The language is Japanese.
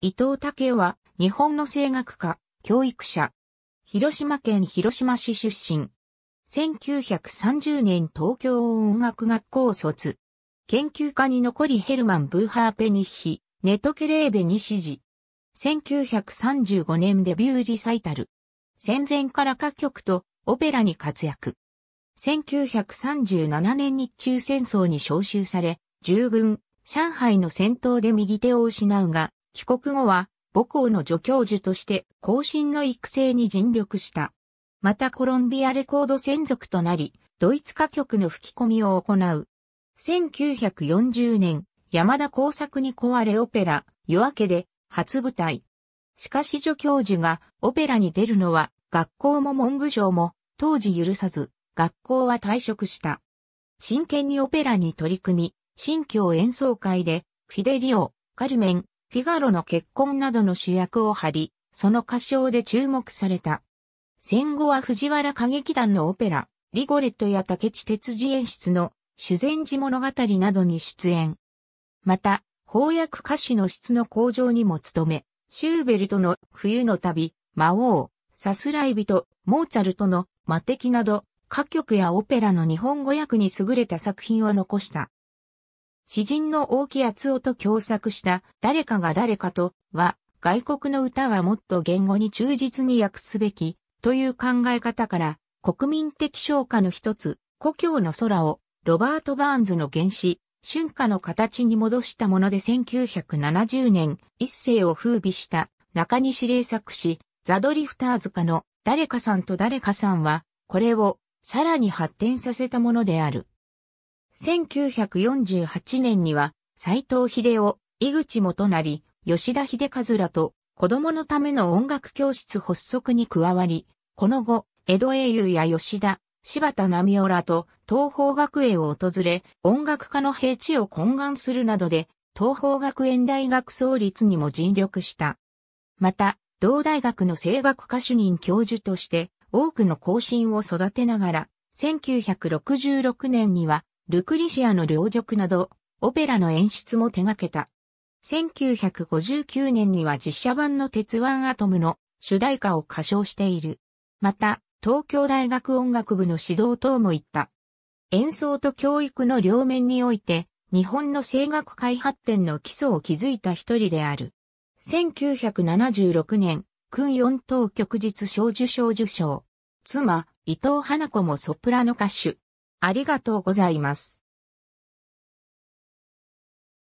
伊藤武は、日本の声楽家、教育者。広島県広島市出身。1930年東京音楽学校を卒。研究家に残りヘルマン・ブーハーペニッヒ、ネトケレーベに支持。1935年デビューリサイタル。戦前から歌曲とオペラに活躍。1937年日中戦争に召集され、従軍、上海の戦闘で右手を失うが、帰国後は母校の助教授として後進の育成に尽力した。またコロンビアレコード専属となり、ドイツ歌曲の吹き込みを行う。1940年、山田工作に壊れオペラ、夜明けで初舞台。しかし助教授がオペラに出るのは学校も文部省も当時許さず、学校は退職した。真剣にオペラに取り組み、新教演奏会で、フィデリオ、カルメン、フィガロの結婚などの主役を張り、その歌唱で注目された。戦後は藤原歌劇団のオペラ、リゴレットや竹地哲次演出の修善寺物語などに出演。また、翻訳歌詞の質の向上にも努め、シューベルトの冬の旅、魔王、さすらい人、モーツァルトの魔敵など、歌曲やオペラの日本語訳に優れた作品を残した。詩人の大木厚夫と共作した誰かが誰かとは、外国の歌はもっと言語に忠実に訳すべきという考え方から、国民的昇華の一つ、故郷の空をロバート・バーンズの原始春夏の形に戻したもので1970年一世を風靡した中西霊作詞、ザ・ドリフターズ家の誰かさんと誰かさんは、これをさらに発展させたものである。1948年には、斎藤秀夫、井口元成、吉田秀和らと、子供のための音楽教室発足に加わり、この後、江戸英雄や吉田、柴田波美らと東方学園を訪れ、音楽家の平地を懇願するなどで、東方学園大学創立にも尽力した。また、同大学の声楽歌手任教授として、多くの後進を育てながら、1966年には、ルクリシアの領辱など、オペラの演出も手掛けた。1959年には実写版の鉄腕アトムの主題歌を歌唱している。また、東京大学音楽部の指導等も行った。演奏と教育の両面において、日本の声楽界発展の基礎を築いた一人である。1976年、訓四等旭日小受賞受賞。妻、伊藤花子もソプラノ歌手。ありがとうございます。